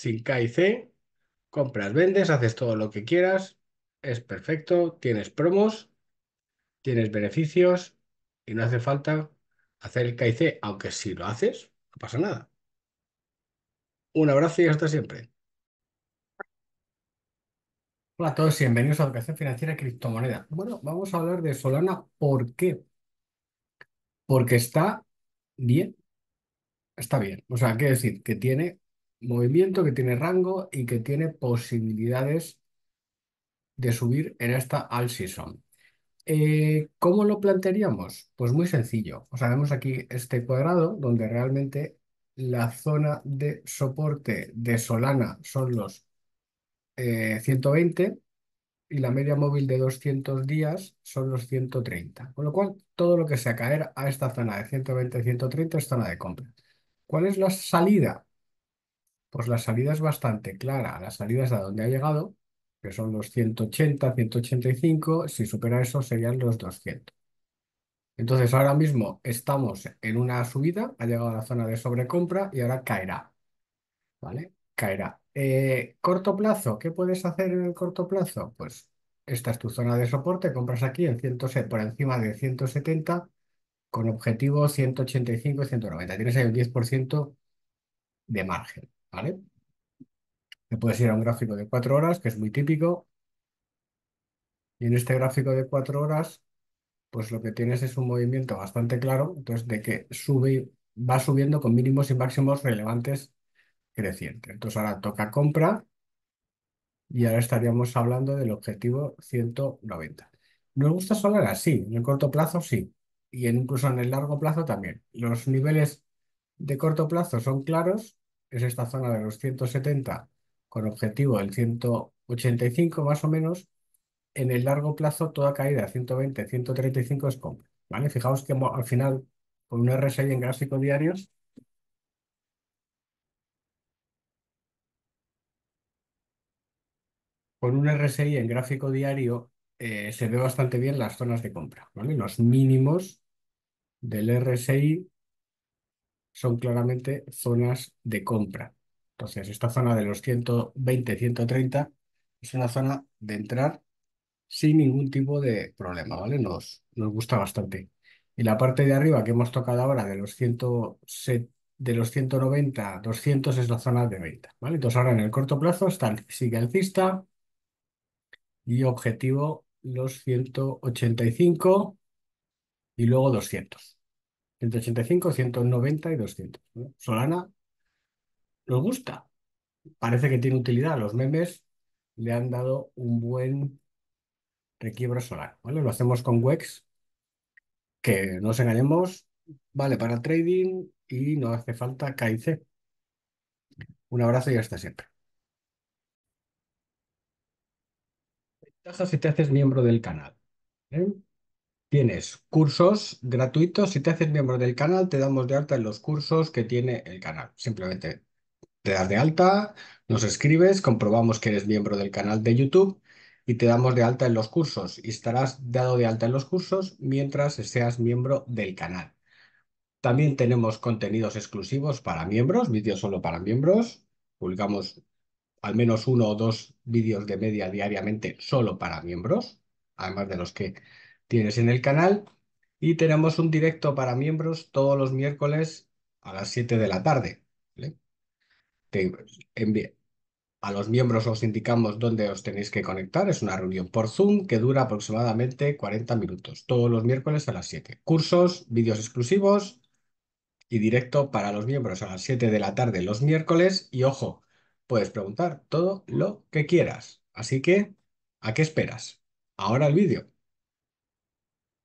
sin K C, compras, vendes, haces todo lo que quieras, es perfecto, tienes promos, tienes beneficios y no hace falta hacer el K aunque si lo haces, no pasa nada. Un abrazo y hasta siempre. Hola a todos y bienvenidos a Educación Financiera y Criptomoneda. Bueno, vamos a hablar de Solana. ¿Por qué? Porque está bien. Está bien. O sea, quiere decir que tiene movimiento, que tiene rango y que tiene posibilidades de subir en esta All Season. Eh, ¿Cómo lo plantearíamos? Pues muy sencillo. O sea, vemos aquí este cuadrado donde realmente la zona de soporte de Solana son los 120 eh, y la media móvil de 200 días son los 130. Con lo cual, todo lo que sea caer a esta zona de 120-130 es zona de compra. ¿Cuál es la salida? pues la salida es bastante clara. La salida es a donde ha llegado, que son los 180, 185. Si supera eso, serían los 200. Entonces, ahora mismo estamos en una subida, ha llegado a la zona de sobrecompra y ahora caerá. ¿Vale? Caerá. Eh, corto plazo, ¿qué puedes hacer en el corto plazo? Pues esta es tu zona de soporte, compras aquí en 107, por encima de 170 con objetivo 185 y 190. Tienes ahí un 10% de margen. ¿vale? Te puedes ir a un gráfico de cuatro horas, que es muy típico. Y en este gráfico de cuatro horas, pues lo que tienes es un movimiento bastante claro, entonces de que sube, va subiendo con mínimos y máximos relevantes crecientes. Entonces ahora toca compra y ahora estaríamos hablando del objetivo 190. Nos gusta solar así, en el corto plazo sí, y incluso en el largo plazo también. Los niveles de corto plazo son claros es esta zona de los 170 con objetivo del 185 más o menos, en el largo plazo toda caída 120, 135 es compra. ¿vale? Fijaos que al final, con un RSI en gráfico diarios, con un RSI en gráfico diario eh, se ve bastante bien las zonas de compra, ¿vale? Los mínimos del RSI son claramente zonas de compra. Entonces, esta zona de los 120-130 es una zona de entrar sin ningún tipo de problema, ¿vale? Nos, nos gusta bastante. Y la parte de arriba que hemos tocado ahora de los, 100, de los 190, 200 es la zona de venta, ¿vale? Entonces, ahora en el corto plazo está sigue alcista y objetivo los 185 y luego 200. 185, 190 y 200. Solana nos gusta. Parece que tiene utilidad. Los memes le han dado un buen requiebro solar. ¿vale? Lo hacemos con Wex, que no nos engañemos, vale para trading y no hace falta KIC. Un abrazo y hasta siempre. Ventaja si te haces miembro del canal. ¿eh? Tienes cursos gratuitos. Si te haces miembro del canal, te damos de alta en los cursos que tiene el canal. Simplemente te das de alta, nos escribes, comprobamos que eres miembro del canal de YouTube y te damos de alta en los cursos. Y estarás dado de alta en los cursos mientras seas miembro del canal. También tenemos contenidos exclusivos para miembros, vídeos solo para miembros. Publicamos al menos uno o dos vídeos de media diariamente solo para miembros, además de los que tienes en el canal. Y tenemos un directo para miembros todos los miércoles a las 7 de la tarde. A los miembros os indicamos dónde os tenéis que conectar. Es una reunión por Zoom que dura aproximadamente 40 minutos, todos los miércoles a las 7. Cursos, vídeos exclusivos y directo para los miembros a las 7 de la tarde los miércoles. Y ojo, puedes preguntar todo lo que quieras. Así que, ¿a qué esperas? Ahora el vídeo.